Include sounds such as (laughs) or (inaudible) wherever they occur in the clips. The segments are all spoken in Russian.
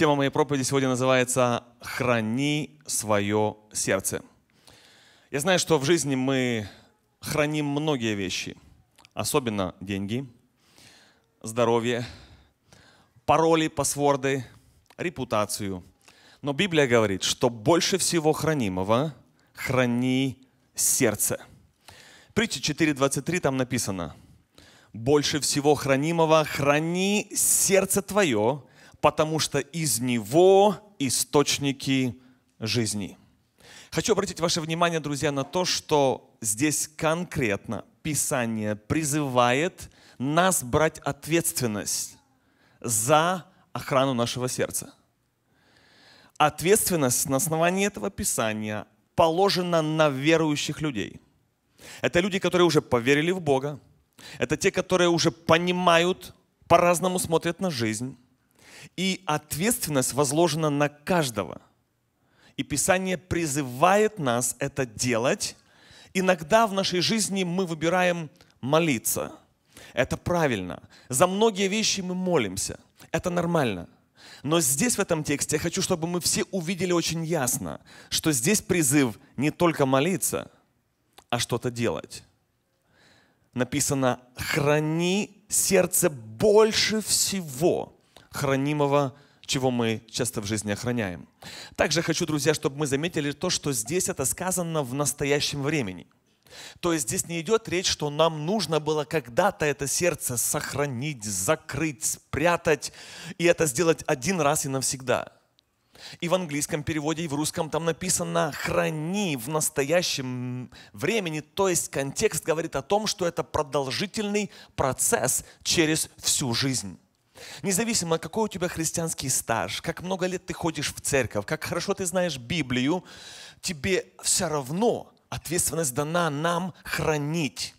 Тема моей проповеди сегодня называется «Храни свое сердце». Я знаю, что в жизни мы храним многие вещи, особенно деньги, здоровье, пароли, пасворды, репутацию. Но Библия говорит, что больше всего хранимого храни сердце. Притча 4.23 там написано, «Больше всего хранимого храни сердце твое, потому что из него источники жизни. Хочу обратить ваше внимание, друзья, на то, что здесь конкретно Писание призывает нас брать ответственность за охрану нашего сердца. Ответственность на основании этого Писания положена на верующих людей. Это люди, которые уже поверили в Бога. Это те, которые уже понимают, по-разному смотрят на жизнь. И ответственность возложена на каждого. И Писание призывает нас это делать. Иногда в нашей жизни мы выбираем молиться. Это правильно. За многие вещи мы молимся. Это нормально. Но здесь, в этом тексте, я хочу, чтобы мы все увидели очень ясно, что здесь призыв не только молиться, а что-то делать. Написано, храни сердце больше всего хранимого, чего мы часто в жизни охраняем. Также хочу, друзья, чтобы мы заметили то, что здесь это сказано в настоящем времени. То есть здесь не идет речь, что нам нужно было когда-то это сердце сохранить, закрыть, спрятать, и это сделать один раз и навсегда. И в английском переводе, и в русском там написано «храни в настоящем времени». То есть контекст говорит о том, что это продолжительный процесс через всю жизнь. Независимо, какой у тебя христианский стаж, как много лет ты ходишь в церковь, как хорошо ты знаешь Библию, тебе все равно ответственность дана нам хранить.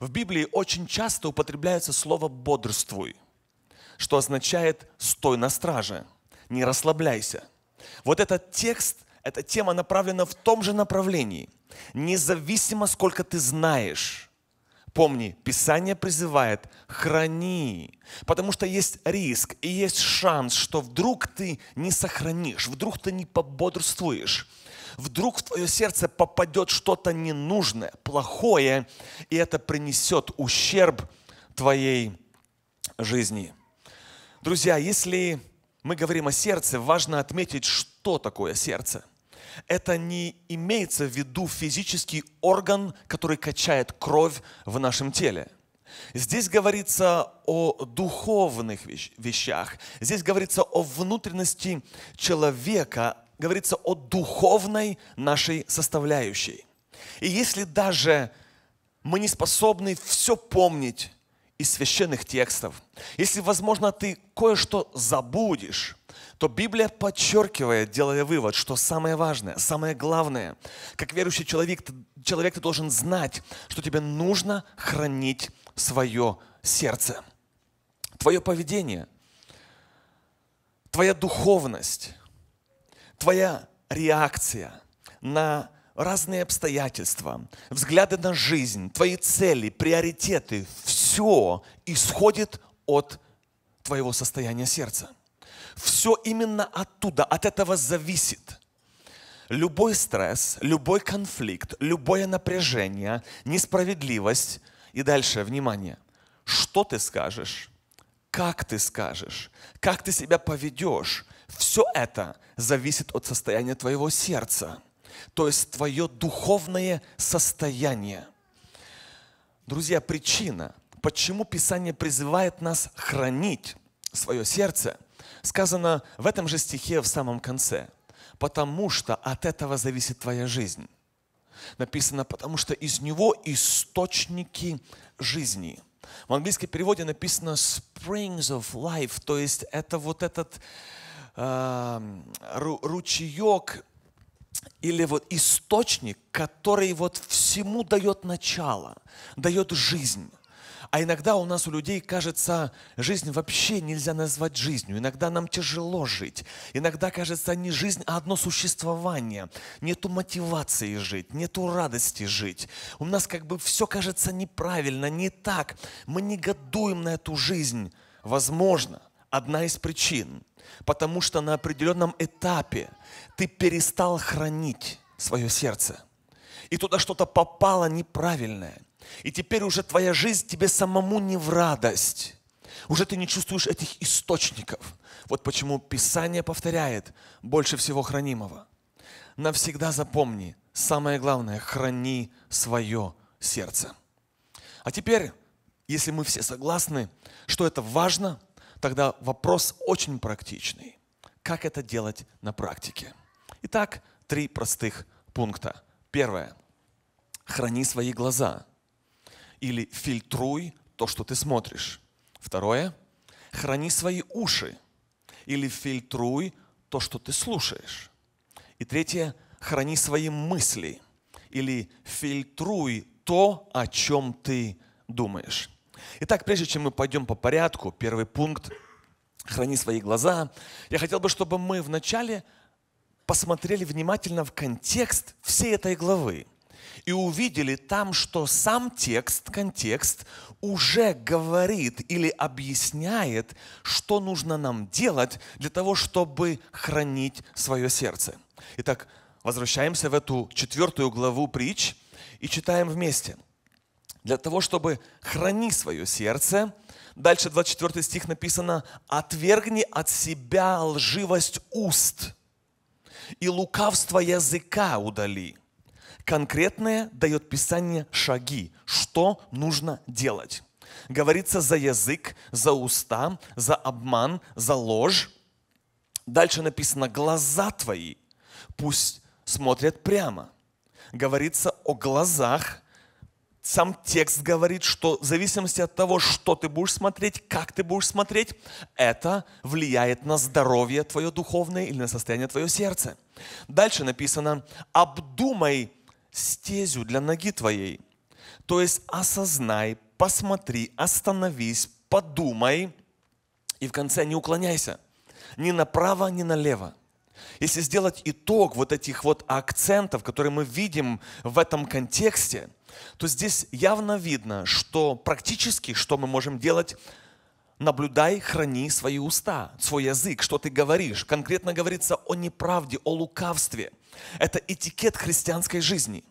В Библии очень часто употребляется слово «бодрствуй», что означает «стой на страже», «не расслабляйся». Вот этот текст, эта тема направлена в том же направлении. Независимо, сколько ты знаешь, Помни, Писание призывает, храни, потому что есть риск и есть шанс, что вдруг ты не сохранишь, вдруг ты не пободрствуешь, вдруг в твое сердце попадет что-то ненужное, плохое, и это принесет ущерб твоей жизни. Друзья, если мы говорим о сердце, важно отметить, что такое сердце это не имеется в виду физический орган, который качает кровь в нашем теле. Здесь говорится о духовных вещах, здесь говорится о внутренности человека, говорится о духовной нашей составляющей. И если даже мы не способны все помнить из священных текстов, если, возможно, ты кое-что забудешь, то Библия подчеркивает, делая вывод, что самое важное, самое главное, как верующий человек, человек ты должен знать, что тебе нужно хранить свое сердце. Твое поведение, твоя духовность, твоя реакция на разные обстоятельства, взгляды на жизнь, твои цели, приоритеты, все исходит от твоего состояния сердца. Все именно оттуда, от этого зависит. Любой стресс, любой конфликт, любое напряжение, несправедливость. И дальше, внимание, что ты скажешь, как ты скажешь, как ты себя поведешь, все это зависит от состояния твоего сердца, то есть твое духовное состояние. Друзья, причина, почему Писание призывает нас хранить свое сердце – сказано в этом же стихе в самом конце. «Потому что от этого зависит твоя жизнь». Написано, потому что из него источники жизни. В английском переводе написано springs of life, то есть это вот этот э, ручеек или вот источник, который вот всему дает начало, дает жизнь. А иногда у нас у людей кажется, жизнь вообще нельзя назвать жизнью. Иногда нам тяжело жить. Иногда кажется не жизнь, а одно существование. Нету мотивации жить, нету радости жить. У нас как бы все кажется неправильно, не так. Мы негодуем на эту жизнь. Возможно, одна из причин. Потому что на определенном этапе ты перестал хранить свое сердце. И туда что-то попало неправильное – и теперь уже твоя жизнь тебе самому не в радость. Уже ты не чувствуешь этих источников. Вот почему Писание повторяет больше всего хранимого. Навсегда запомни, самое главное, храни свое сердце. А теперь, если мы все согласны, что это важно, тогда вопрос очень практичный. Как это делать на практике? Итак, три простых пункта. Первое. Храни свои глаза – или фильтруй то, что ты смотришь. Второе, храни свои уши или фильтруй то, что ты слушаешь. И третье, храни свои мысли или фильтруй то, о чем ты думаешь. Итак, прежде чем мы пойдем по порядку, первый пункт – храни свои глаза. Я хотел бы, чтобы мы вначале посмотрели внимательно в контекст всей этой главы и увидели там, что сам текст, контекст уже говорит или объясняет, что нужно нам делать для того, чтобы хранить свое сердце. Итак, возвращаемся в эту четвертую главу притч и читаем вместе. Для того, чтобы храни свое сердце, дальше 24 стих написано, «Отвергни от себя лживость уст» и лукавство языка удали конкретное дает Писание шаги, что нужно делать. Говорится за язык, за уста, за обман, за ложь. Дальше написано «глаза твои пусть смотрят прямо». Говорится о глазах. Сам текст говорит, что в зависимости от того, что ты будешь смотреть, как ты будешь смотреть, это влияет на здоровье твое духовное или на состояние твое сердца. Дальше написано «обдумай стезю для ноги твоей. То есть осознай, посмотри, остановись, подумай и в конце не уклоняйся ни направо, ни налево. Если сделать итог вот этих вот акцентов, которые мы видим в этом контексте, то здесь явно видно, что практически, что мы можем делать наблюдай, храни свои уста, свой язык, что ты говоришь. Конкретно говорится о неправде, о лукавстве. Это этикет христианской жизни.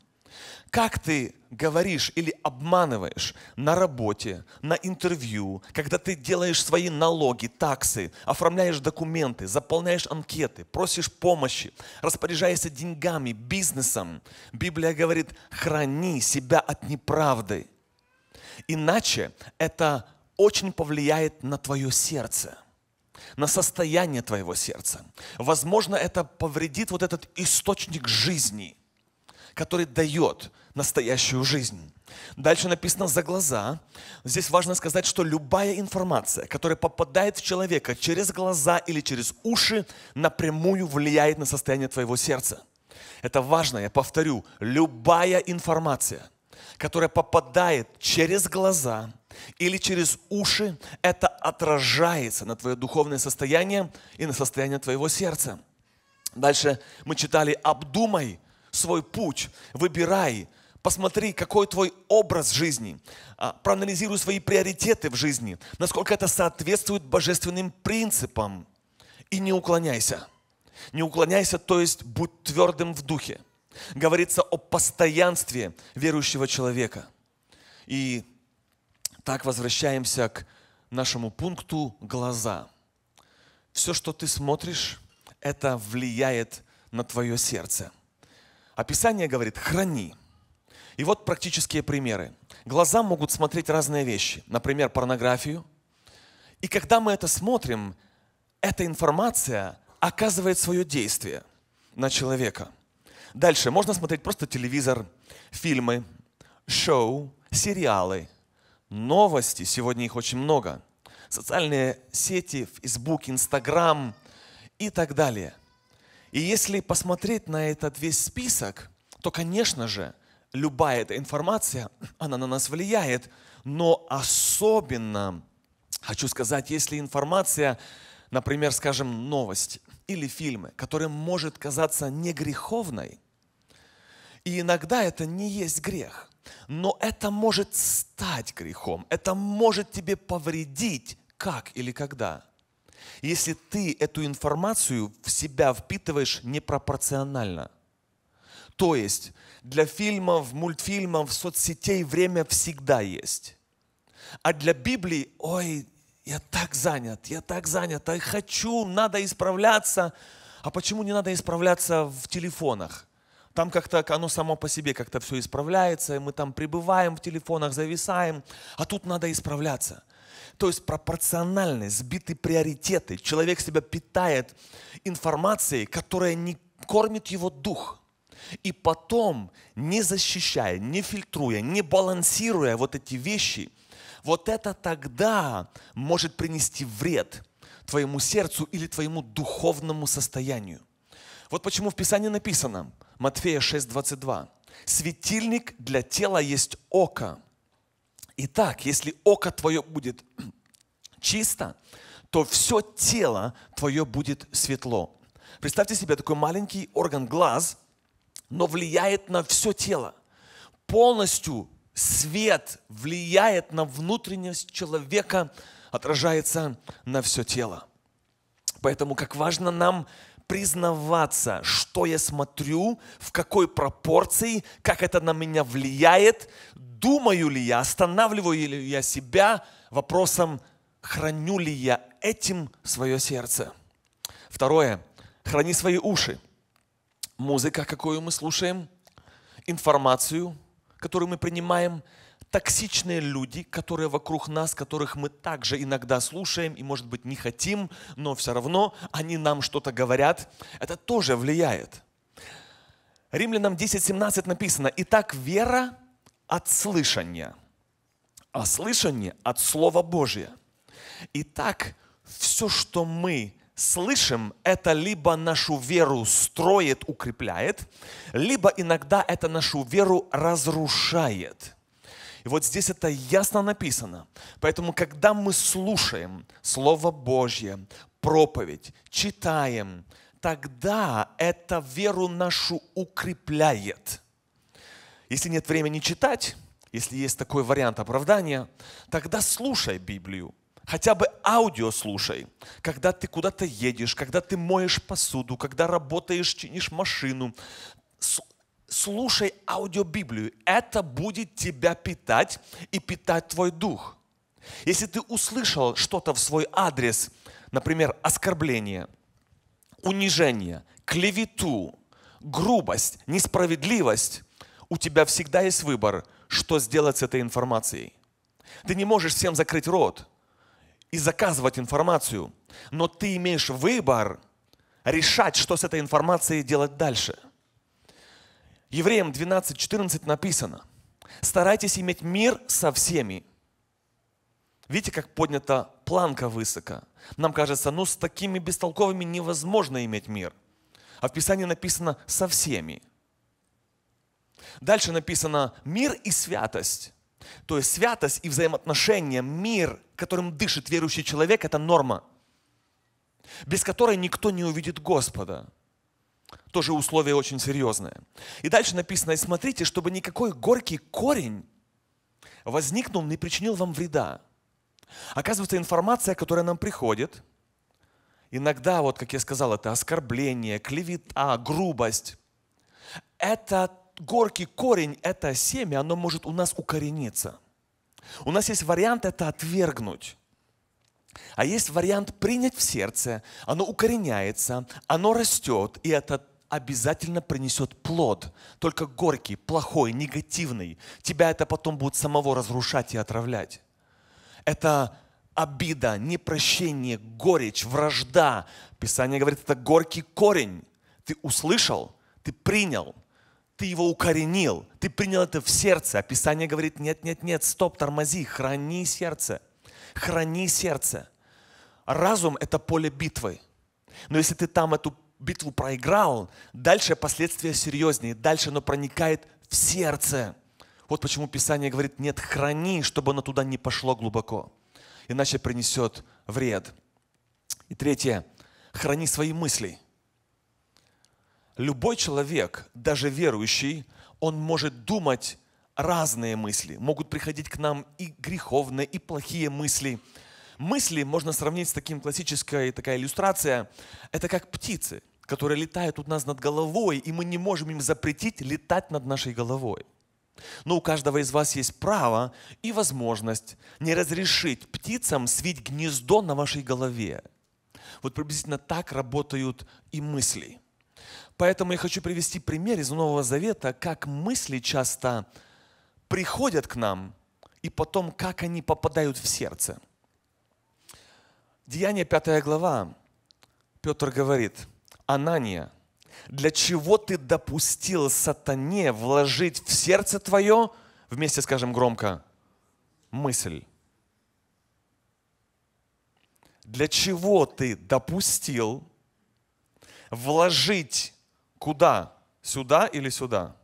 Как ты говоришь или обманываешь на работе, на интервью, когда ты делаешь свои налоги, таксы, оформляешь документы, заполняешь анкеты, просишь помощи, распоряжаешься деньгами, бизнесом. Библия говорит, храни себя от неправды. Иначе это очень повлияет на твое сердце, на состояние твоего сердца. Возможно, это повредит вот этот источник жизни, который дает настоящую жизнь. Дальше написано «за глаза». Здесь важно сказать, что любая информация, которая попадает в человека через глаза или через уши, напрямую влияет на состояние твоего сердца. Это важно, я повторю, любая информация, которая попадает через глаза или через уши, это отражается на твое духовное состояние и на состояние твоего сердца. Дальше мы читали «обдумай свой путь, выбирай, посмотри, какой твой образ жизни, а, проанализируй свои приоритеты в жизни, насколько это соответствует божественным принципам, и не уклоняйся». Не уклоняйся, то есть будь твердым в духе. Говорится о постоянстве верующего человека. И так возвращаемся к нашему пункту глаза. Все, что ты смотришь, это влияет на твое сердце. Описание говорит, храни. И вот практические примеры. Глаза могут смотреть разные вещи, например, порнографию. И когда мы это смотрим, эта информация оказывает свое действие на человека. Дальше можно смотреть просто телевизор, фильмы, шоу, сериалы – новости, сегодня их очень много, социальные сети, Facebook, Instagram и так далее. И если посмотреть на этот весь список, то, конечно же, любая эта информация, (clears throat) она на нас влияет, но особенно, хочу сказать, если информация, например, скажем, новость или фильмы, которая может казаться не греховной, и иногда это не есть грех. Но это может стать грехом, это может тебе повредить как или когда. Если ты эту информацию в себя впитываешь непропорционально. То есть для фильмов, мультфильмов, соцсетей время всегда есть. А для Библии, ой, я так занят, я так занят, я хочу, надо исправляться. А почему не надо исправляться в телефонах? там как-то оно само по себе как-то все исправляется, и мы там пребываем в телефонах, зависаем, а тут надо исправляться. То есть пропорциональность, сбиты приоритеты. Человек себя питает информацией, которая не кормит его дух. И потом, не защищая, не фильтруя, не балансируя вот эти вещи, вот это тогда может принести вред твоему сердцу или твоему духовному состоянию. Вот почему в Писании написано – Матфея 6:22. Светильник для тела есть око. Итак, если око твое будет (clears throat) чисто, то все тело твое будет светло. Представьте себе такой маленький орган глаз, но влияет на все тело. Полностью свет влияет на внутренность человека, отражается на все тело. Поэтому как важно нам признаваться, что я смотрю, в какой пропорции, как это на меня влияет, думаю ли я, останавливаю ли я себя вопросом, храню ли я этим свое сердце. Второе. Храни свои уши. Музыка, какую мы слушаем, информацию, которую мы принимаем – токсичные люди, которые вокруг нас, которых мы также иногда слушаем и, может быть, не хотим, но все равно они нам что-то говорят, это тоже влияет. Римлянам 10.17 написано, «Итак, вера от слышания, а слышание от Слова Божия. Итак, все, что мы слышим, это либо нашу веру строит, укрепляет, либо иногда это нашу веру разрушает. И вот здесь это ясно написано. Поэтому, когда мы слушаем Слово Божье, проповедь, читаем, тогда это веру нашу укрепляет. Если нет времени читать, если есть такой вариант оправдания, тогда слушай Библию. Хотя бы аудио слушай. Когда ты куда-то едешь, когда ты моешь посуду, когда работаешь, чинишь машину, слушай аудиобиблию. Это будет тебя питать и питать твой дух. Если ты услышал что-то в свой адрес, например, оскорбление, унижение, клевету, грубость, несправедливость, у тебя всегда есть выбор, что сделать с этой информацией. Ты не можешь всем закрыть рот и заказывать информацию, но ты имеешь выбор решать, что с этой информацией делать дальше – Евреям 12.14 написано, старайтесь иметь мир со всеми. Видите, как поднята планка высоко. Нам кажется, ну с такими бестолковыми невозможно иметь мир. А в Писании написано «со всеми». Дальше написано «мир и святость». То есть святость и взаимоотношения, мир, которым дышит верующий человек, это норма, без которой никто не увидит Господа. Тоже условие очень серьезное. И дальше написано, и смотрите, чтобы никакой горький корень возникнул, не причинил вам вреда. Оказывается, информация, которая нам приходит, иногда, вот как я сказал, это оскорбление, клевета, грубость, это горький корень, это семя, оно может у нас укорениться. У нас есть вариант это отвергнуть. А есть вариант принять в сердце, оно укореняется, оно растет, и это обязательно принесет плод, только горький, плохой, негативный. Тебя это потом будет самого разрушать и отравлять. Это обида, непрощение, горечь, вражда. Писание говорит, это горький корень. Ты услышал, ты принял, ты его укоренил, ты принял это в сердце. А Писание говорит, нет, нет, нет, стоп, тормози, храни сердце – храни сердце. Разум – это поле битвы. Но если ты там эту битву проиграл, дальше последствия серьезнее, дальше оно проникает в сердце. Вот почему Писание говорит, нет, храни, чтобы оно туда не пошло глубоко, иначе принесет вред. И третье, храни свои мысли. Любой человек, даже верующий, он может думать разные мысли. Могут приходить к нам и греховные, и плохие мысли. Мысли можно сравнить с таким классической, такая иллюстрация. Это как птицы, которые летают у нас над головой, и мы не можем им запретить летать над нашей головой. Но у каждого из вас есть право и возможность не разрешить птицам свить гнездо на вашей голове. Вот приблизительно так работают и мысли. Поэтому я хочу привести пример из Нового Завета, как мысли часто приходят к нам, и потом, как они попадают в сердце. Деяние 5 глава, Петр говорит, Анания, для чего ты допустил сатане вложить в сердце твое, вместе скажем громко, мысль? Для чего ты допустил вложить куда? Сюда или сюда?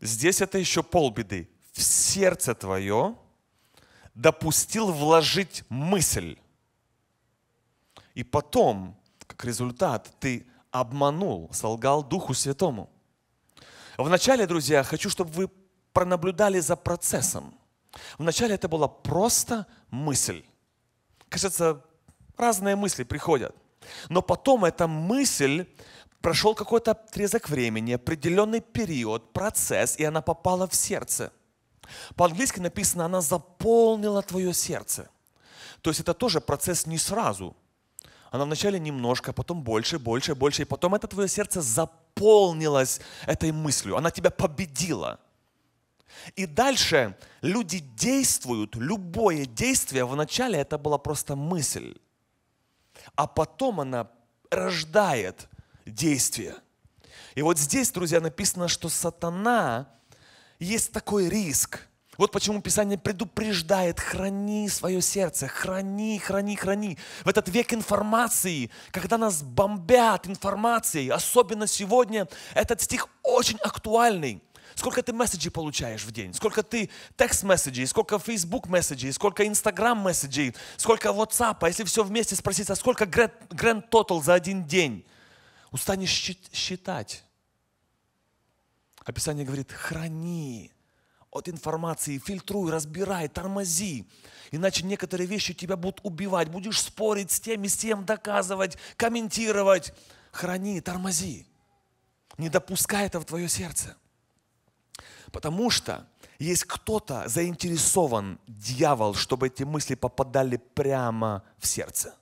здесь это еще полбеды. В сердце твое допустил вложить мысль. И потом, как результат, ты обманул, солгал Духу Святому. Вначале, друзья, хочу, чтобы вы пронаблюдали за процессом. Вначале это была просто мысль. Кажется, разные мысли приходят. Но потом эта мысль Прошел какой-то отрезок времени, определенный период, процесс, и она попала в сердце. По-английски написано, она заполнила твое сердце. То есть это тоже процесс не сразу. Она вначале немножко, потом больше, больше, больше, и потом это твое сердце заполнилось этой мыслью. Она тебя победила. И дальше люди действуют, любое действие, вначале это была просто мысль, а потом она рождает действия. И вот здесь, друзья, написано, что сатана есть такой риск. Вот почему Писание предупреждает, храни свое сердце, храни, храни, храни. В этот век информации, когда нас бомбят информацией, особенно сегодня, этот стих очень актуальный. Сколько ты месседжей получаешь в день? Сколько ты текст-месседжей? Сколько фейсбук месседжей Сколько инстаграм месседжей Сколько WhatsApp? А если все вместе спросить, а сколько grand тотал за один день? Устанешь считать. Описание говорит, храни от информации, фильтруй, разбирай, тормози. Иначе некоторые вещи тебя будут убивать. Будешь спорить с тем и с тем, доказывать, комментировать. Храни, тормози. Не допускай этого в твое сердце. Потому что есть кто-то заинтересован, дьявол, чтобы эти мысли попадали прямо в сердце.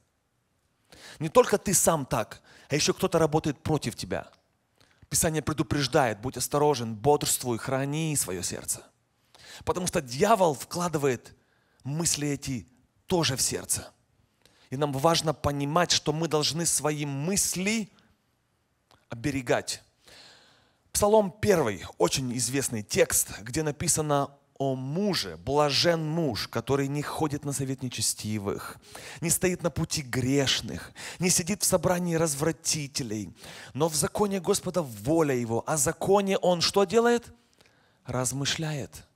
Не только ты сам так, а еще кто-то работает против тебя. Писание предупреждает, будь осторожен, бодрствуй, храни свое сердце. Потому что дьявол вкладывает мысли эти тоже в сердце. И нам важно понимать, что мы должны свои мысли оберегать. Псалом 1, очень известный текст, где написано о муже, блажен муж, который не ходит на совет нечестивых, не стоит на пути грешных, не сидит в собрании развратителей, но в законе Господа воля его, а законе он что делает? Размышляет.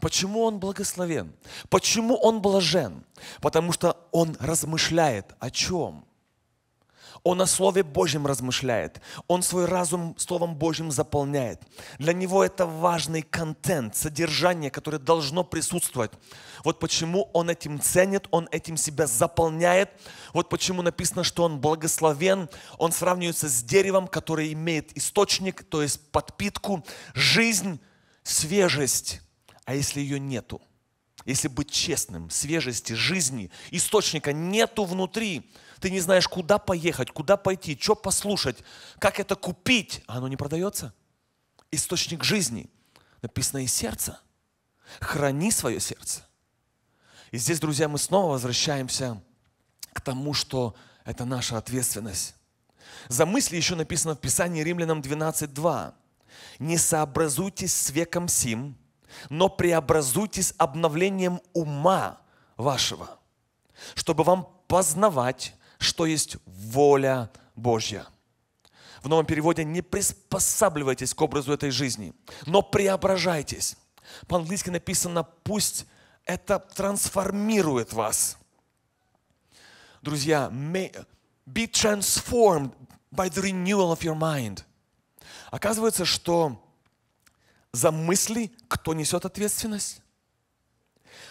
Почему он благословен? Почему он блажен? Потому что он размышляет о чем? Он о Слове Божьем размышляет. Он свой разум Словом Божьим заполняет. Для него это важный контент, содержание, которое должно присутствовать. Вот почему он этим ценит, он этим себя заполняет. Вот почему написано, что он благословен. Он сравнивается с деревом, которое имеет источник, то есть подпитку, жизнь, свежесть. А если ее нету? Если быть честным, свежести, жизни, источника нету внутри – ты не знаешь, куда поехать, куда пойти, что послушать, как это купить, а оно не продается. Источник жизни. Написано из сердца. Храни свое сердце. И здесь, друзья, мы снова возвращаемся к тому, что это наша ответственность. За мысли еще написано в Писании Римлянам 12.2. «Не сообразуйтесь с веком сим, но преобразуйтесь обновлением ума вашего, чтобы вам познавать, что есть воля Божья. В новом переводе не приспосабливайтесь к образу этой жизни, но преображайтесь. По-английски написано «пусть это трансформирует вас». Друзья, be transformed by the renewal of your mind. Оказывается, что за мысли кто несет ответственность?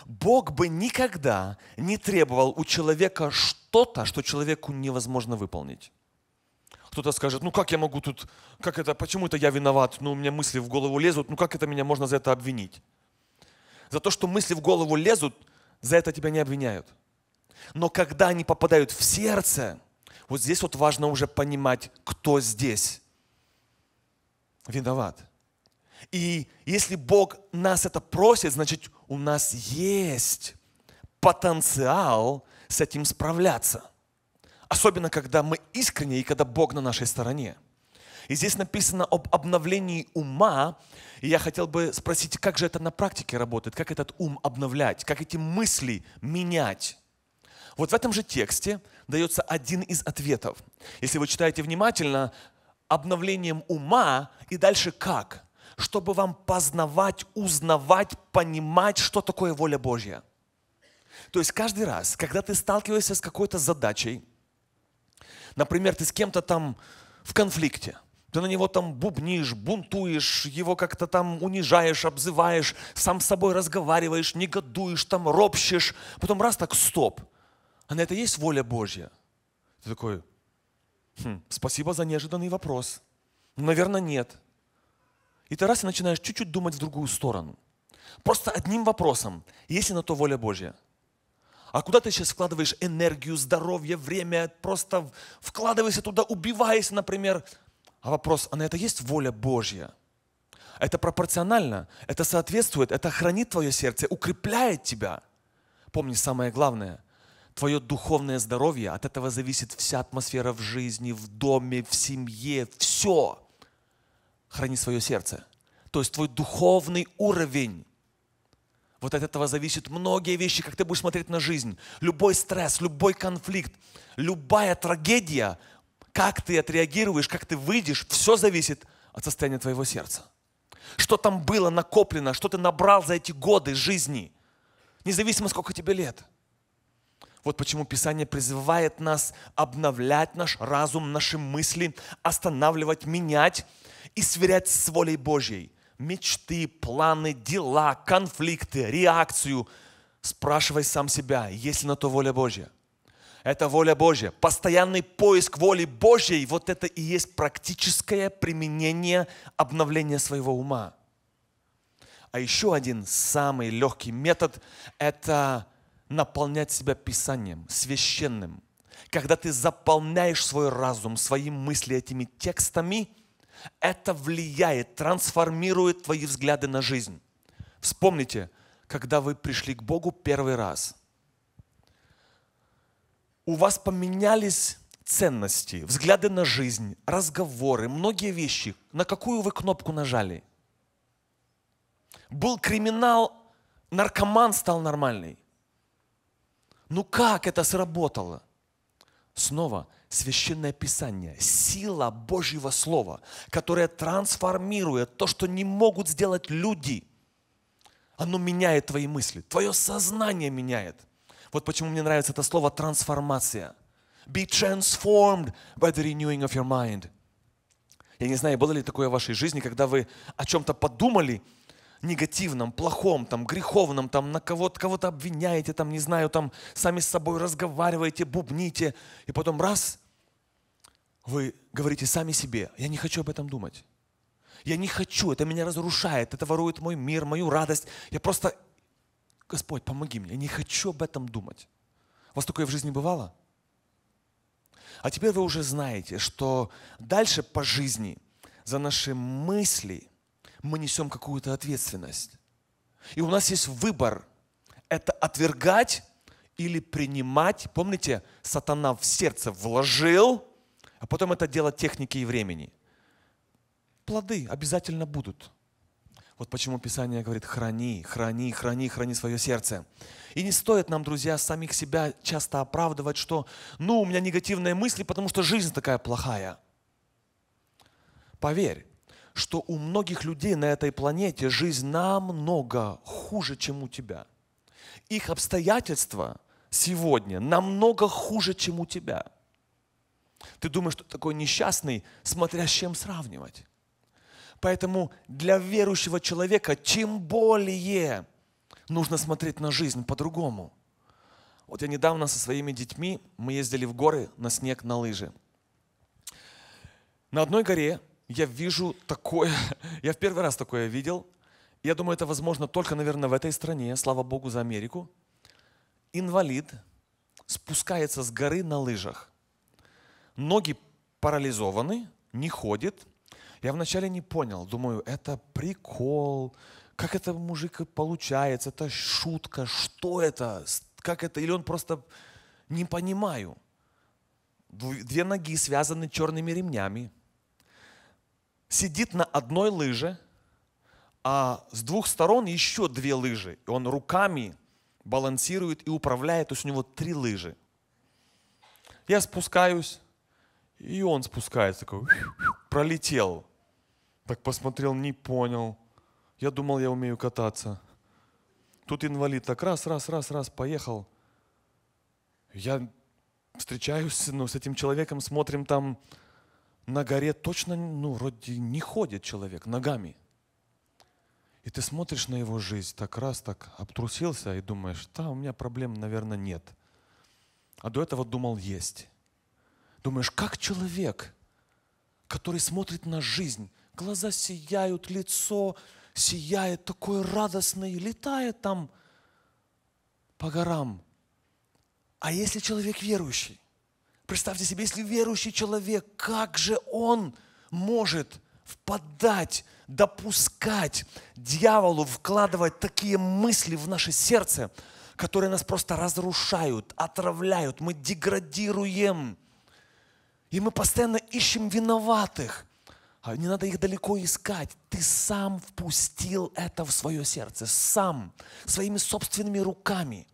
Бог бы никогда не требовал у человека что-то, что человеку невозможно выполнить. Кто-то скажет, ну как я могу тут, как это, почему это я виноват, ну у меня мысли в голову лезут, ну как это меня можно за это обвинить? За то, что мысли в голову лезут, за это тебя не обвиняют. Но когда они попадают в сердце, вот здесь вот важно уже понимать, кто здесь виноват. И если Бог нас это просит, значит у нас есть потенциал с этим справляться. Особенно, когда мы искренне и когда Бог на нашей стороне. И здесь написано об обновлении ума. И я хотел бы спросить, как же это на практике работает? Как этот ум обновлять? Как эти мысли менять? Вот в этом же тексте дается один из ответов. Если вы читаете внимательно, обновлением ума и дальше как? чтобы вам познавать, узнавать, понимать, что такое воля Божья. То есть каждый раз, когда ты сталкиваешься с какой-то задачей, например, ты с кем-то там в конфликте, ты на него там бубнишь, бунтуешь, его как-то там унижаешь, обзываешь, сам с собой разговариваешь, негодуешь, там ропщешь, потом раз так, стоп, а на это есть воля Божья? Ты такой, хм, спасибо за неожиданный вопрос. «Ну, Наверное, нет. И ты раз и начинаешь чуть-чуть думать в другую сторону. Просто одним вопросом, если на то воля Божья. А куда ты сейчас вкладываешь энергию, здоровье, время, просто вкладывайся туда, убиваясь, например. А вопрос, а на это есть воля Божья? Это пропорционально, это соответствует, это хранит твое сердце, укрепляет тебя. Помни самое главное, твое духовное здоровье, от этого зависит вся атмосфера в жизни, в доме, в семье, все храни свое сердце. То есть твой духовный уровень. Вот от этого зависят многие вещи, как ты будешь смотреть на жизнь. Любой стресс, любой конфликт, любая трагедия, как ты отреагируешь, как ты выйдешь, все зависит от состояния твоего сердца. Что там было накоплено, что ты набрал за эти годы жизни, независимо сколько тебе лет. Вот почему Писание призывает нас обновлять наш разум, наши мысли, останавливать, менять, и сверять с волей Божьей мечты, планы, дела, конфликты, реакцию. Спрашивай сам себя, есть ли на то воля Божья. Это воля Божья. Постоянный поиск воли Божьей, вот это и есть практическое применение обновления своего ума. А еще один самый легкий метод – это наполнять себя Писанием, священным. Когда ты заполняешь свой разум, свои мысли этими текстами – это влияет, трансформирует твои взгляды на жизнь. Вспомните, когда вы пришли к Богу первый раз, у вас поменялись ценности, взгляды на жизнь, разговоры, многие вещи. На какую вы кнопку нажали? Был криминал, наркоман стал нормальный. Ну как это сработало? Снова Священное Писание, сила Божьего Слова, которая трансформирует то, что не могут сделать люди. Оно меняет твои мысли, твое сознание меняет. Вот почему мне нравится это слово «трансформация». Be transformed by the renewing of your mind. Я не знаю, было ли такое в вашей жизни, когда вы о чем-то подумали, негативном, плохом, там, греховном, там, на кого-то кого обвиняете, там, не знаю, там, сами с собой разговариваете, бубните, и потом раз, вы говорите сами себе, я не хочу об этом думать. Я не хочу, это меня разрушает, это ворует мой мир, мою радость. Я просто, Господь, помоги мне, я не хочу об этом думать. У вас такое в жизни бывало? А теперь вы уже знаете, что дальше по жизни за наши мысли мы несем какую-то ответственность. И у нас есть выбор – это отвергать или принимать. Помните, сатана в сердце вложил – а потом это дело техники и времени. Плоды обязательно будут. Вот почему Писание говорит, храни, храни, храни, храни свое сердце. И не стоит нам, друзья, самих себя часто оправдывать, что, ну, у меня негативные мысли, потому что жизнь такая плохая. Поверь, что у многих людей на этой планете жизнь намного хуже, чем у тебя. Их обстоятельства сегодня намного хуже, чем у тебя – ты думаешь, что такой несчастный, смотря с чем сравнивать. Поэтому для верующего человека, тем более, нужно смотреть на жизнь по-другому. Вот я недавно со своими детьми, мы ездили в горы на снег, на лыжи. На одной горе я вижу такое, (laughs) я в первый раз такое видел. Я думаю, это возможно только, наверное, в этой стране, слава Богу за Америку. Инвалид спускается с горы на лыжах ноги парализованы, не ходит. Я вначале не понял, думаю, это прикол, как это мужик получается, это шутка, что это, как это, или он просто не понимаю. Две ноги связаны черными ремнями, сидит на одной лыже, а с двух сторон еще две лыжи. И он руками балансирует и управляет, то есть у него три лыжи. Я спускаюсь, и он спускается, такой, пролетел. Так посмотрел, не понял. Я думал, я умею кататься. Тут инвалид так раз, раз, раз, раз, поехал. Я встречаюсь ну, с этим человеком, смотрим там на горе, точно, ну, вроде не ходит человек ногами. И ты смотришь на его жизнь, так раз, так обтрусился и думаешь, да, у меня проблем, наверное, нет. А до этого думал, есть. Думаешь, как человек, который смотрит на жизнь, глаза сияют, лицо сияет, такой радостный, летает там по горам. А если человек верующий, представьте себе, если верующий человек, как же он может впадать, допускать дьяволу, вкладывать такие мысли в наше сердце, которые нас просто разрушают, отравляют, мы деградируем – и мы постоянно ищем виноватых. А не надо их далеко искать. Ты сам впустил это в свое сердце, сам, своими собственными руками.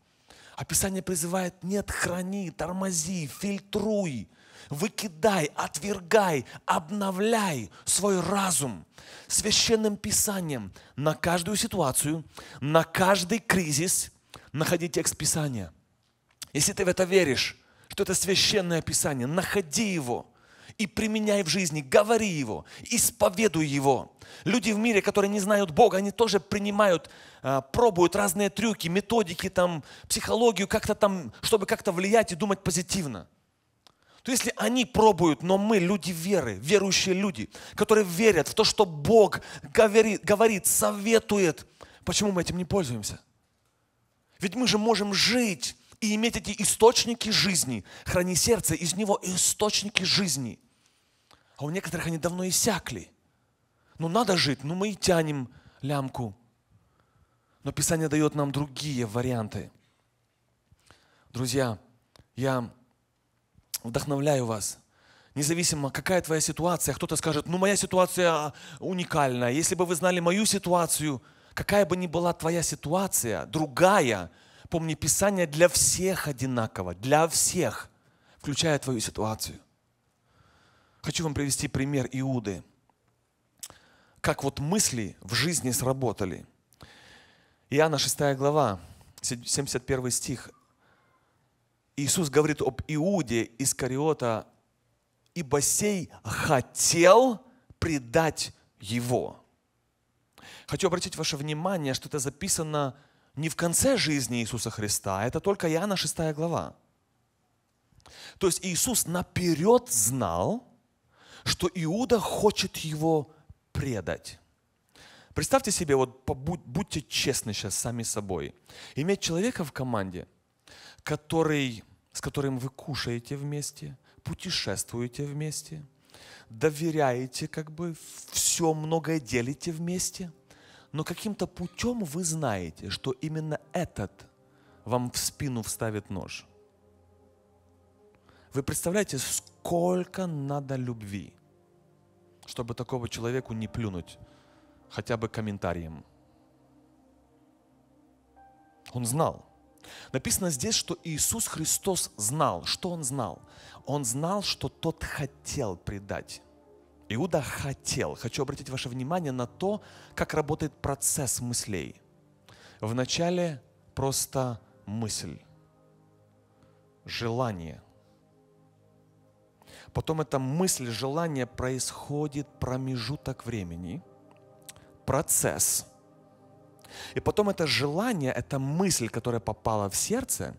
Описание призывает, нет, храни, тормози, фильтруй, выкидай, отвергай, обновляй свой разум священным писанием на каждую ситуацию, на каждый кризис находи текст писания. Если ты в это веришь, кто-то священное писание. Находи его и применяй в жизни, говори его, исповедуй его. Люди в мире, которые не знают Бога, они тоже принимают, а, пробуют разные трюки, методики, там, психологию, как-то там, чтобы как-то влиять и думать позитивно. То если они пробуют, но мы, люди веры, верующие люди, которые верят в то, что Бог говорит, говорит советует, почему мы этим не пользуемся? Ведь мы же можем жить и иметь эти источники жизни. Храни сердце, из него источники жизни. А у некоторых они давно иссякли. Ну надо жить, ну мы и тянем лямку. Но Писание дает нам другие варианты. Друзья, я вдохновляю вас. Независимо, какая твоя ситуация, кто-то скажет, ну моя ситуация а, уникальная. Если бы вы знали мою ситуацию, какая бы ни была твоя ситуация, другая – помни, Писание для всех одинаково, для всех, включая твою ситуацию. Хочу вам привести пример Иуды. Как вот мысли в жизни сработали. Иоанна 6 глава, 71 стих. Иисус говорит об Иуде из Кариота, «Ибо сей хотел предать его». Хочу обратить ваше внимание, что это записано – не в конце жизни Иисуса Христа, а это только Иоанна 6 глава. То есть Иисус наперед знал, что Иуда хочет его предать. Представьте себе, вот побудь, будьте честны сейчас сами собой. Иметь человека в команде, который, с которым вы кушаете вместе, путешествуете вместе, доверяете как бы, все многое делите вместе – но каким-то путем вы знаете, что именно этот вам в спину вставит нож. Вы представляете, сколько надо любви, чтобы такого человеку не плюнуть хотя бы комментарием. Он знал. Написано здесь, что Иисус Христос знал. Что Он знал? Он знал, что Тот хотел предать. Иуда хотел. Хочу обратить ваше внимание на то, как работает процесс мыслей. Вначале просто мысль, желание. Потом эта мысль, желание происходит промежуток времени, процесс. И потом это желание, эта мысль, которая попала в сердце,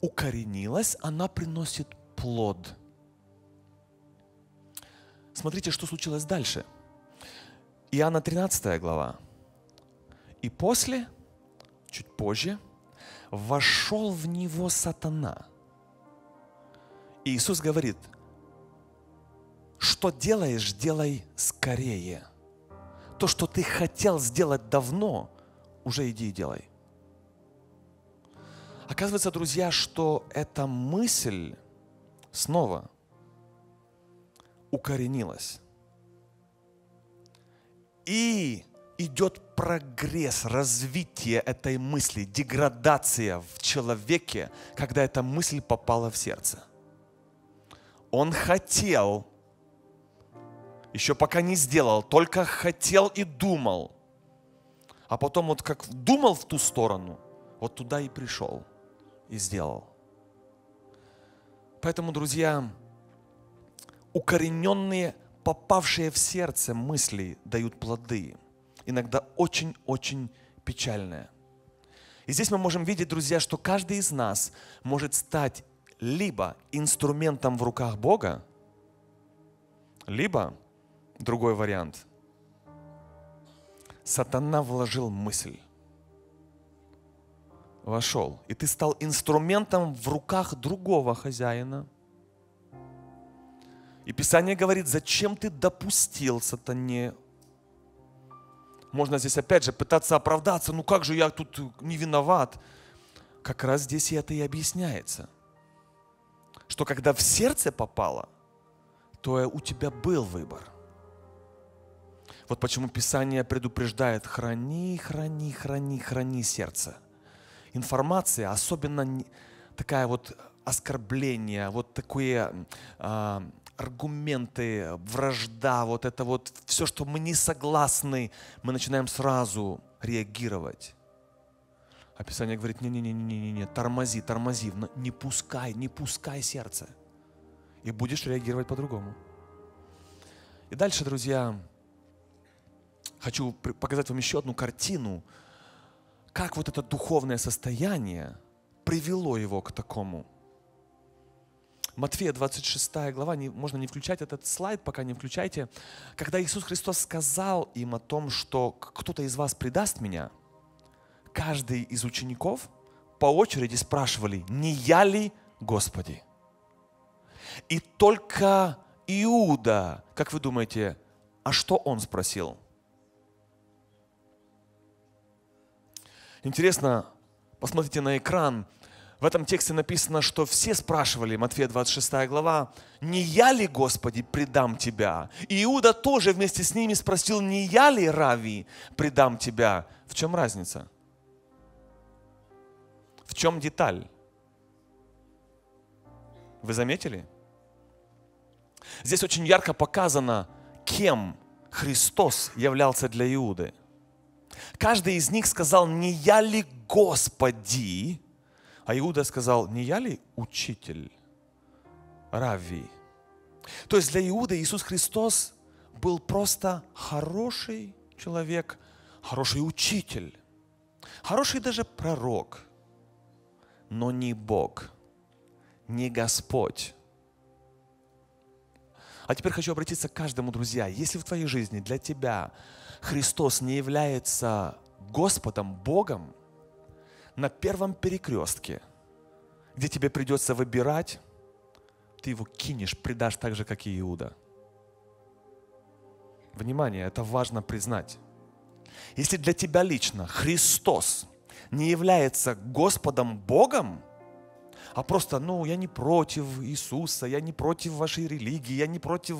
укоренилась, она приносит плод – Смотрите, что случилось дальше. Иоанна 13 глава. «И после, чуть позже, вошел в него сатана». И Иисус говорит, что делаешь, делай скорее. То, что ты хотел сделать давно, уже иди и делай. Оказывается, друзья, что эта мысль снова – укоренилось. И идет прогресс, развитие этой мысли, деградация в человеке, когда эта мысль попала в сердце. Он хотел, еще пока не сделал, только хотел и думал. А потом вот как думал в ту сторону, вот туда и пришел и сделал. Поэтому, друзья, укорененные, попавшие в сердце мысли дают плоды, иногда очень-очень печальные. И здесь мы можем видеть, друзья, что каждый из нас может стать либо инструментом в руках Бога, либо другой вариант. Сатана вложил мысль, вошел, и ты стал инструментом в руках другого хозяина – и Писание говорит, зачем ты допустил сатане? Можно здесь опять же пытаться оправдаться, ну как же я тут не виноват? Как раз здесь и это и объясняется. Что когда в сердце попало, то у тебя был выбор. Вот почему Писание предупреждает, храни, храни, храни, храни сердце. Информация, особенно такая вот оскорбление, вот такое... А, аргументы, вражда, вот это вот все, что мы не согласны, мы начинаем сразу реагировать. А Писание говорит, не-не-не-не-не, тормози, тормози, не пускай, не пускай сердце. И будешь реагировать по-другому. И дальше, друзья, хочу показать вам еще одну картину, как вот это духовное состояние привело его к такому – Матфея 26 глава, не, можно не включать этот слайд, пока не включайте. Когда Иисус Христос сказал им о том, что кто-то из вас предаст меня, каждый из учеников по очереди спрашивали, не я ли Господи? И только Иуда, как вы думаете, а что он спросил? Интересно, посмотрите на экран – в этом тексте написано, что все спрашивали, Матфея 26 глава, «Не я ли, Господи, предам Тебя?» И Иуда тоже вместе с ними спросил, «Не я ли, Рави, предам Тебя?» В чем разница? В чем деталь? Вы заметили? Здесь очень ярко показано, кем Христос являлся для Иуды. Каждый из них сказал, «Не я ли, Господи?» А Иуда сказал, не я ли учитель? Рави. То есть для Иуда Иисус Христос был просто хороший человек, хороший учитель, хороший даже пророк, но не Бог, не Господь. А теперь хочу обратиться к каждому, друзья. Если в твоей жизни для тебя Христос не является Господом, Богом, на первом перекрестке, где тебе придется выбирать, ты его кинешь, предашь так же, как и Иуда. Внимание, это важно признать. Если для тебя лично Христос не является Господом Богом, а просто, ну, я не против Иисуса, я не против вашей религии, я не против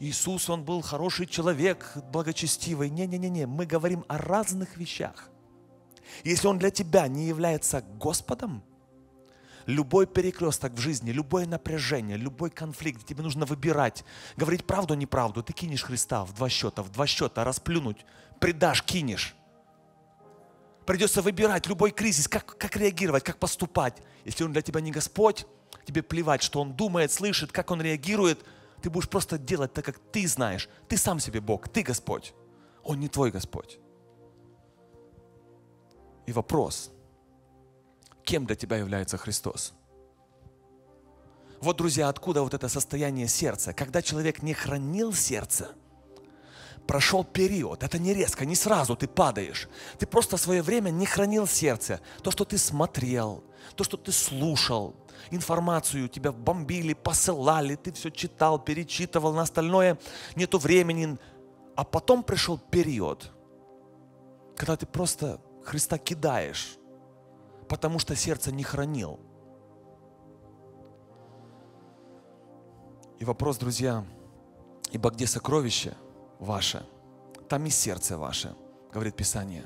Иисуса, он был хороший человек, благочестивый. Не-не-не, мы говорим о разных вещах – если он для тебя не является Господом, любой перекресток в жизни, любое напряжение, любой конфликт, тебе нужно выбирать, говорить правду, неправду. Ты кинешь Христа в два счета, в два счета расплюнуть, предашь, кинешь. Придется выбирать любой кризис, как, как реагировать, как поступать. Если он для тебя не Господь, тебе плевать, что он думает, слышит, как он реагирует. Ты будешь просто делать так, как ты знаешь. Ты сам себе Бог, ты Господь. Он не твой Господь. И вопрос, кем для тебя является Христос? Вот, друзья, откуда вот это состояние сердца? Когда человек не хранил сердце, прошел период, это не резко, не сразу ты падаешь. Ты просто свое время не хранил сердце. То, что ты смотрел, то, что ты слушал, информацию тебя бомбили, посылали, ты все читал, перечитывал, на остальное нету времени. А потом пришел период, когда ты просто Христа кидаешь, потому что сердце не хранил. И вопрос, друзья, ибо где сокровище ваше, там и сердце ваше, говорит Писание.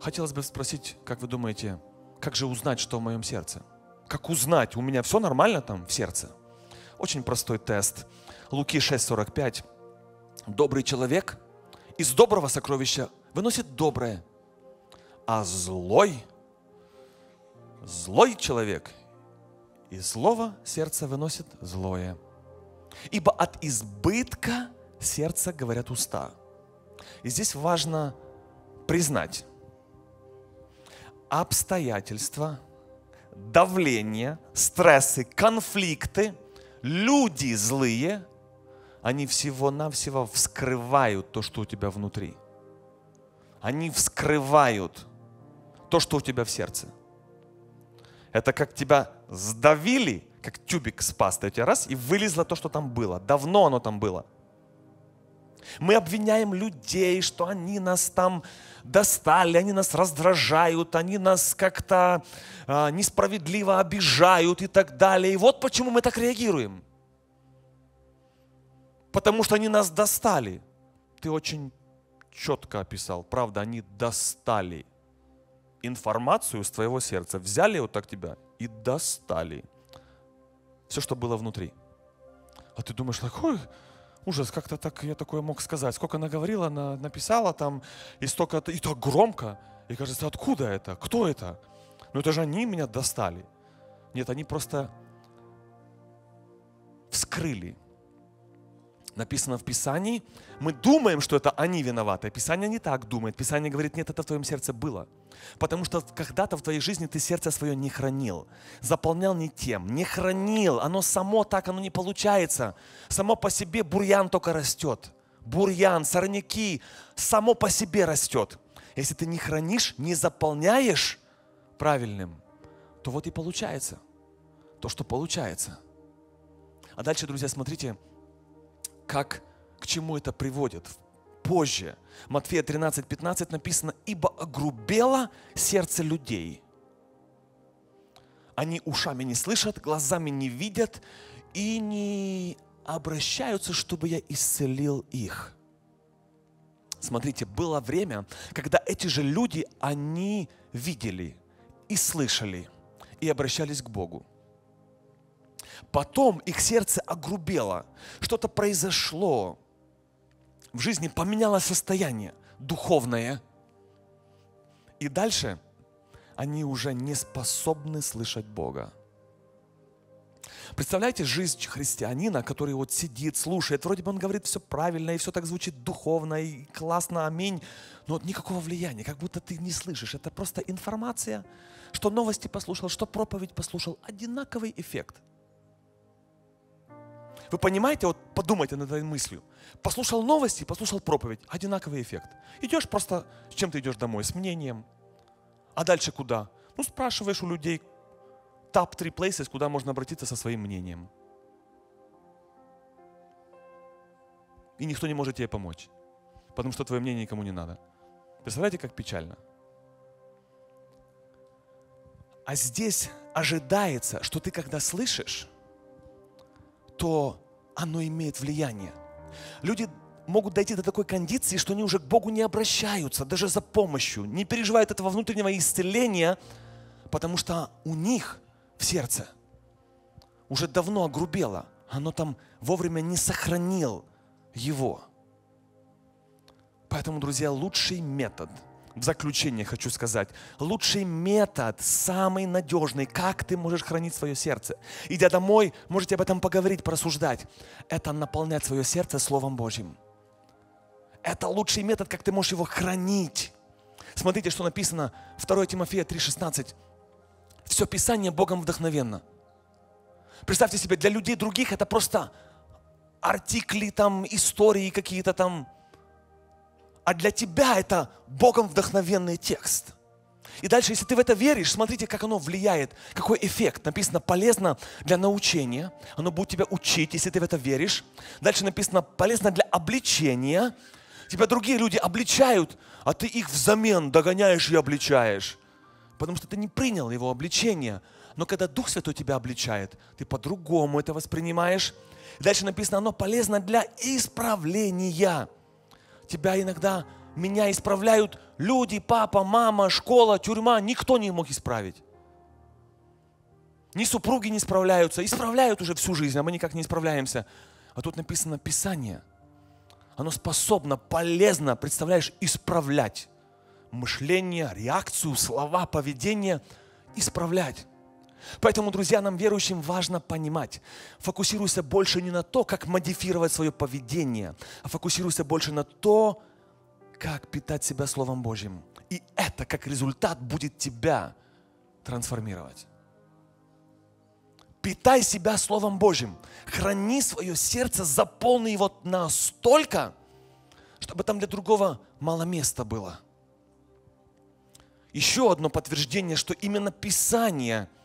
Хотелось бы спросить, как вы думаете, как же узнать, что в моем сердце? Как узнать, у меня все нормально там в сердце? Очень простой тест. Луки 6,45. Добрый человек из доброго сокровища выносит доброе, а злой, злой человек из злого сердца выносит злое. Ибо от избытка сердца говорят уста. И здесь важно признать, обстоятельства, давление, стрессы, конфликты, люди злые, они всего-навсего вскрывают то, что у тебя внутри. Они вскрывают то, что у тебя в сердце. Это как тебя сдавили, как тюбик с пастой. У тебя раз и вылезло то, что там было. Давно оно там было. Мы обвиняем людей, что они нас там достали, они нас раздражают, они нас как-то э, несправедливо обижают и так далее. И вот почему мы так реагируем. Потому что они нас достали. Ты очень четко описал, правда, они достали информацию с твоего сердца, взяли вот так тебя и достали. Все, что было внутри. А ты думаешь, такой ужас, как-то так я такое мог сказать. Сколько она говорила, она написала там, и столько, и так громко. И кажется, откуда это? Кто это? Ну это же они меня достали. Нет, они просто вскрыли написано в Писании, мы думаем, что это они виноваты. А Писание не так думает. Писание говорит, нет, это в твоем сердце было. Потому что когда-то в твоей жизни ты сердце свое не хранил, заполнял не тем, не хранил. Оно само так, оно не получается. Само по себе бурьян только растет. Бурьян, сорняки, само по себе растет. Если ты не хранишь, не заполняешь правильным, то вот и получается то, что получается. А дальше, друзья, смотрите, как, к чему это приводит. Позже, Матфея 13:15 написано, «Ибо огрубело сердце людей». Они ушами не слышат, глазами не видят и не обращаются, чтобы я исцелил их. Смотрите, было время, когда эти же люди, они видели и слышали, и обращались к Богу. Потом их сердце огрубело, что-то произошло. В жизни поменялось состояние духовное. И дальше они уже не способны слышать Бога. Представляете жизнь христианина, который вот сидит, слушает, вроде бы он говорит все правильно, и все так звучит духовно, и классно, аминь, но вот никакого влияния, как будто ты не слышишь. Это просто информация, что новости послушал, что проповедь послушал, одинаковый эффект. Вы понимаете, вот подумайте над этой мыслью. Послушал новости, послушал проповедь. Одинаковый эффект. Идешь просто, с чем ты идешь домой? С мнением. А дальше куда? Ну, спрашиваешь у людей топ 3 places, куда можно обратиться со своим мнением. И никто не может тебе помочь. Потому что твое мнение никому не надо. Представляете, как печально? А здесь ожидается, что ты когда слышишь, то оно имеет влияние. Люди могут дойти до такой кондиции, что они уже к Богу не обращаются, даже за помощью, не переживают этого внутреннего исцеления, потому что у них в сердце уже давно огрубело, оно там вовремя не сохранил его. Поэтому, друзья, лучший метод – в заключение хочу сказать, лучший метод, самый надежный, как ты можешь хранить свое сердце. Идя домой, можете об этом поговорить, порассуждать. Это наполнять свое сердце Словом Божьим. Это лучший метод, как ты можешь его хранить. Смотрите, что написано 2 Тимофея 3,16. Все Писание Богом вдохновенно. Представьте себе, для людей других это просто артикли там, истории какие-то там, а для тебя это Богом вдохновенный текст. И дальше, если ты в это веришь, смотрите, как оно влияет, какой эффект. Написано «полезно для научения», оно будет тебя учить, если ты в это веришь. Дальше написано «полезно для обличения», тебя другие люди обличают, а ты их взамен догоняешь и обличаешь, потому что ты не принял его обличение. Но когда Дух Святой тебя обличает, ты по-другому это воспринимаешь. Дальше написано, оно полезно для исправления тебя иногда, меня исправляют люди, папа, мама, школа, тюрьма. Никто не мог исправить. Ни супруги не справляются. Исправляют уже всю жизнь, а мы никак не исправляемся. А тут написано Писание. Оно способно, полезно, представляешь, исправлять мышление, реакцию, слова, поведение, исправлять. Поэтому, друзья, нам, верующим, важно понимать, фокусируйся больше не на то, как модифицировать свое поведение, а фокусируйся больше на то, как питать себя Словом Божьим. И это, как результат, будет тебя трансформировать. Питай себя Словом Божьим. Храни свое сердце, заполни его настолько, чтобы там для другого мало места было. Еще одно подтверждение, что именно Писание –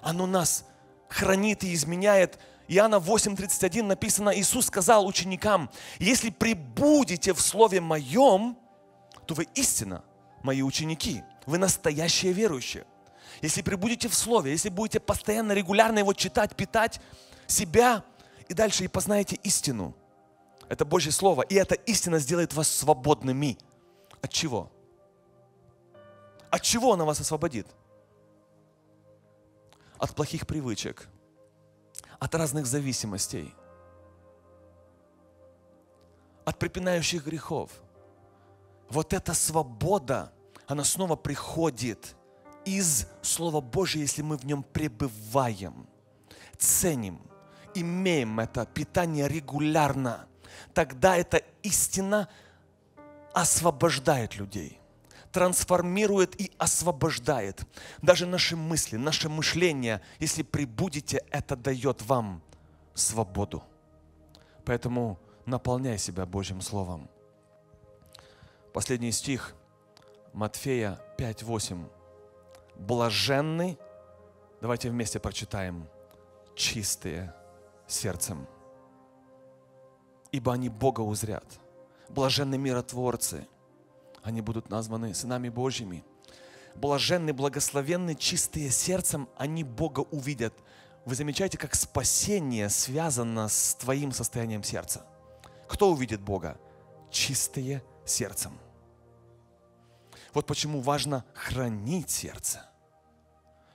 оно нас хранит и изменяет. Иоанна 8:31 написано, Иисус сказал ученикам, если прибудете в Слове Моем, то вы истина, мои ученики, вы настоящие верующие. Если прибудете в Слове, если будете постоянно, регулярно его читать, питать себя, и дальше и познаете истину. Это Божье Слово, и эта истина сделает вас свободными. От чего? От чего она вас освободит? от плохих привычек, от разных зависимостей, от припинающих грехов. Вот эта свобода, она снова приходит из Слова Божьего, если мы в нем пребываем, ценим, имеем это питание регулярно, тогда эта истина освобождает людей – трансформирует и освобождает. Даже наши мысли, наше мышление, если прибудете, это дает вам свободу. Поэтому наполняй себя Божьим Словом. Последний стих Матфея 5.8. Блаженны, давайте вместе прочитаем, чистые сердцем, ибо они Бога узрят. Блаженны миротворцы – они будут названы сынами Божьими. Блаженны, благословенны, чистые сердцем, они Бога увидят. Вы замечаете, как спасение связано с твоим состоянием сердца. Кто увидит Бога? Чистые сердцем. Вот почему важно хранить сердце.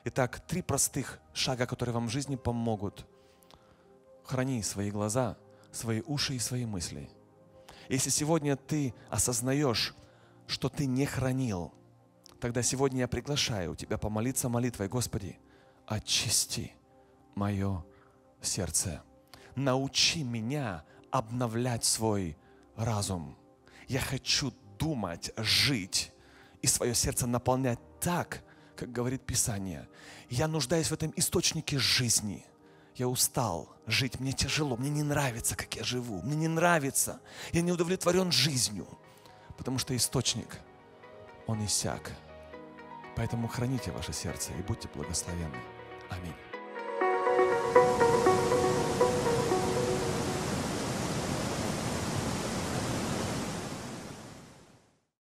Итак, три простых шага, которые вам в жизни помогут. Храни свои глаза, свои уши и свои мысли. Если сегодня ты осознаешь, что ты не хранил, тогда сегодня я приглашаю тебя помолиться молитвой, Господи, очисти мое сердце. Научи меня обновлять свой разум. Я хочу думать, жить и свое сердце наполнять так, как говорит Писание. Я нуждаюсь в этом источнике жизни. Я устал жить, мне тяжело, мне не нравится, как я живу, мне не нравится, я не удовлетворен жизнью потому что источник, он иссяк. Поэтому храните ваше сердце и будьте благословенны. Аминь.